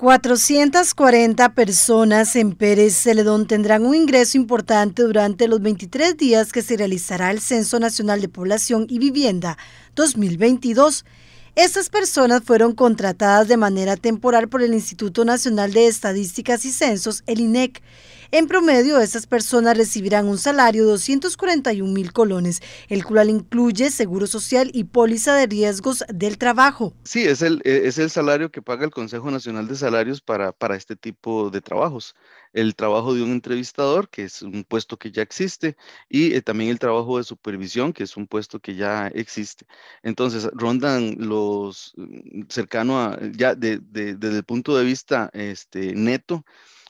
440 personas en Pérez Celedón tendrán un ingreso importante durante los 23 días que se realizará el Censo Nacional de Población y Vivienda 2022. Estas personas fueron contratadas de manera temporal por el Instituto Nacional de Estadísticas y Censos, el INEC. En promedio, estas personas recibirán un salario de 241 mil colones, el cual incluye seguro social y póliza de riesgos del trabajo. Sí, es el, e, es el salario que paga el Consejo Nacional de Salarios para, para este tipo de trabajos. El trabajo de un entrevistador, que es un puesto que ya existe, y eh, también el trabajo de supervisión, que es un puesto que ya existe. Entonces, rondan los Mm, cercano a, ya desde el punto de vista este, neto,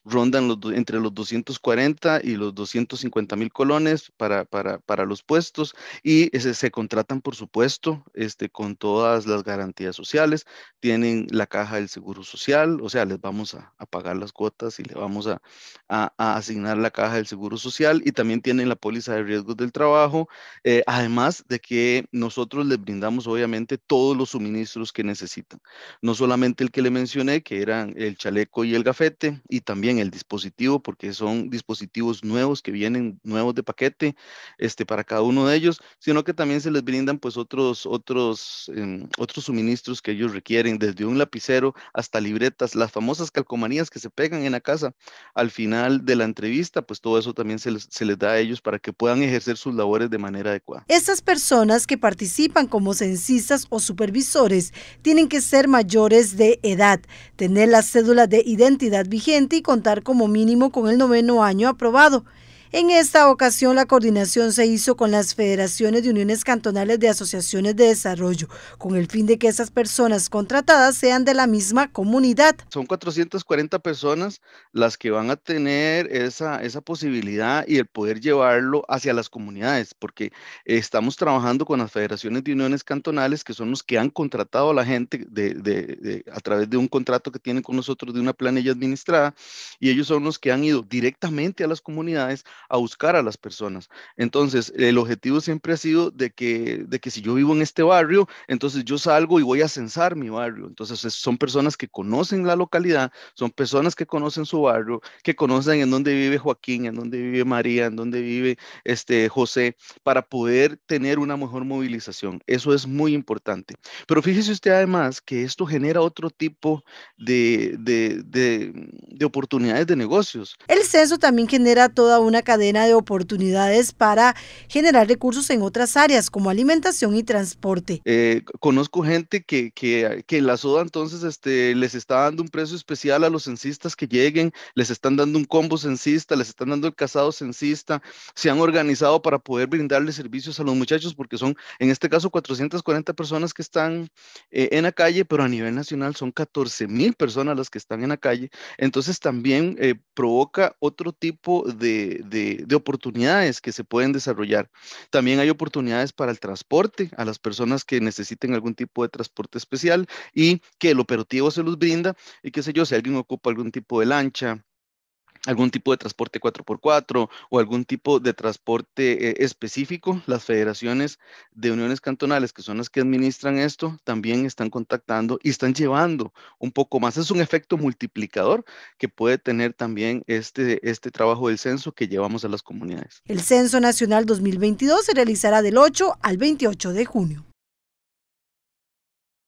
rondan los, entre los 240 y los 250 mil colones para, para, para, los puestos y se, se, contratan, por supuesto, este, con todas las garantías sociales, tienen la caja del seguro social, o sea, les vamos a, pagar las cuotas y le vamos a, a, asignar la caja del seguro social y también tienen la póliza de riesgos del trabajo, eh, además de que nosotros les brindamos, obviamente, todos los suministros que necesitan, no solamente el que le mencioné, que eran el chaleco y el gafete, y también el dispositivo porque son dispositivos nuevos que vienen nuevos de paquete este, para cada uno de ellos, sino que también se les brindan pues otros, otros, em, otros suministros que ellos requieren, desde un lapicero hasta libretas, las famosas calcomanías que se pegan en la casa al final de la entrevista, pues todo eso también se les, se les da a ellos para que puedan ejercer sus labores de manera adecuada. Estas personas que participan como censistas o supervisores tienen que ser mayores de edad, tener la cédula de identidad vigente y con contar como mínimo con el noveno año aprobado en esta ocasión, la coordinación se hizo con las federaciones de uniones cantonales de asociaciones de desarrollo, con el fin de que esas personas contratadas sean de la misma comunidad. Son 440 personas las que van a tener esa, posibilidad y el poder llevarlo hacia las comunidades, porque estamos trabajando con las federaciones de uniones cantonales, que son los que han contratado a la gente a través de un contrato que tienen con nosotros de una planilla administrada, y ellos son los que han ido directamente a las comunidades a buscar a las personas. Entonces, el objetivo siempre ha sido de que, de que si yo vivo en este barrio, entonces yo salgo y voy a censar mi barrio. Entonces, son personas que conocen la localidad, son personas que conocen su barrio, que conocen en dónde vive Joaquín, en dónde vive María, en dónde vive este José, para poder tener una mejor movilización. Eso es muy importante. Pero fíjese usted además que esto genera otro tipo de, oportunidades de negocios. El censo también genera toda una cadena de oportunidades para generar recursos en otras áreas como alimentación y transporte. Eh, conozco gente que, la soda entonces este, les está dando un precio especial a los censistas que lleguen, les están dando un combo censista, les están dando el casado censista, se han organizado para poder brindarle servicios a los muchachos porque son en este caso 440 personas que están eh, en la calle, pero a nivel nacional son 14 mil personas las que están en la calle. Entonces también eh, provoca otro tipo de de, oportunidades que se pueden desarrollar. También hay oportunidades para el transporte a las personas que necesiten algún tipo de transporte especial y que el operativo se los brinda y qué sé yo, si alguien ocupa algún tipo de lancha, algún tipo de transporte 4x4 o algún tipo de transporte eh, específico, las federaciones de uniones cantonales, que son las que administran esto, también están contactando y están llevando un poco más. Es un efecto multiplicador que puede tener también este, este trabajo del censo que llevamos a las comunidades. El Censo Nacional 2022 se realizará del 8 al 28 de junio.